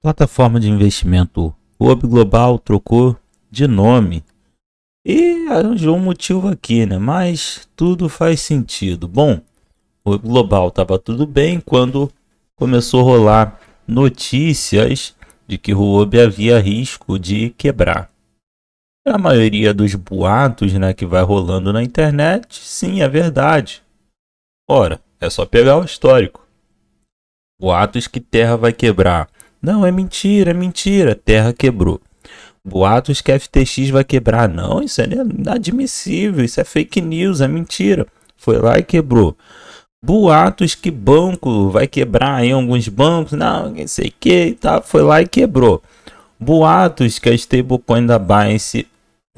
Plataforma de investimento Hub Global trocou de nome e arranjou um motivo aqui, né? Mas tudo faz sentido. Bom, o Global estava tudo bem quando começou a rolar notícias de que o Hub havia risco de quebrar. A maioria dos boatos né, que vai rolando na internet, sim, é verdade. Ora, é só pegar o histórico. Boatos que Terra vai quebrar não, é mentira, é mentira. Terra quebrou. Boatos que a FTX vai quebrar. Não, isso é inadmissível. Isso é fake news, é mentira. Foi lá e quebrou. Boatos que banco vai quebrar em alguns bancos. Não, não sei o que. Tá, foi lá e quebrou. Boatos que a stablecoin da Binance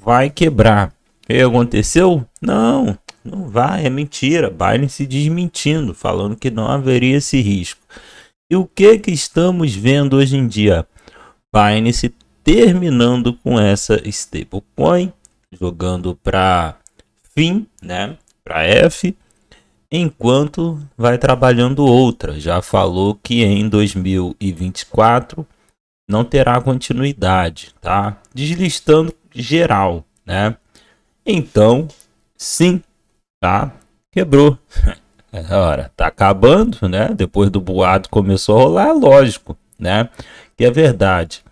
vai quebrar. E aconteceu? Não, não vai, é mentira. Binance desmentindo, falando que não haveria esse risco. E o que que estamos vendo hoje em dia? Binance terminando com essa stablecoin, jogando para fim, né? Para F, enquanto vai trabalhando outra. Já falou que em 2024 não terá continuidade, tá? Deslistando geral, né? Então, sim, tá? Quebrou. É, ora, tá acabando, né? Depois do boato começou a rolar, é lógico, né? Que é verdade.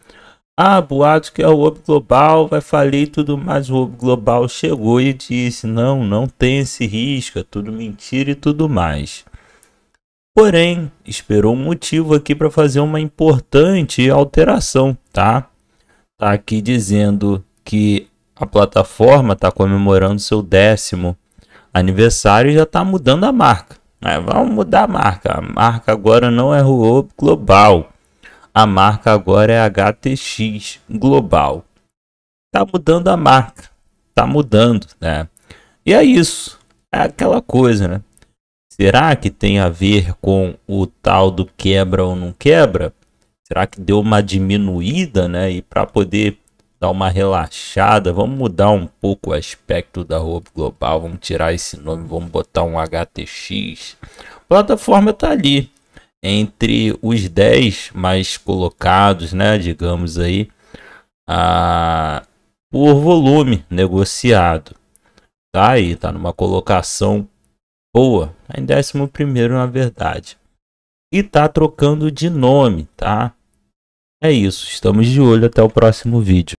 Ah, boato que é o Obo Global, vai falir e tudo mais. O Obo Global chegou e disse: não, não tem esse risco, é tudo mentira e tudo mais. Porém, esperou um motivo aqui para fazer uma importante alteração, tá? Tá aqui dizendo que a plataforma está comemorando seu décimo aniversário já está mudando a marca. Né? Vamos mudar a marca. A marca agora não é o Global. A marca agora é HTX Global. Tá mudando a marca. Tá mudando, né? E é isso. É aquela coisa, né? Será que tem a ver com o tal do quebra ou não quebra? Será que deu uma diminuída, né? E para poder dar uma relaxada, vamos mudar um pouco o aspecto da roupa global, vamos tirar esse nome, vamos botar um HTX. A plataforma está ali entre os 10 mais colocados, né, digamos aí, a, por volume negociado. Tá aí, tá numa colocação boa, tá em 11 na verdade. E tá trocando de nome, tá? É isso, estamos de olho até o próximo vídeo.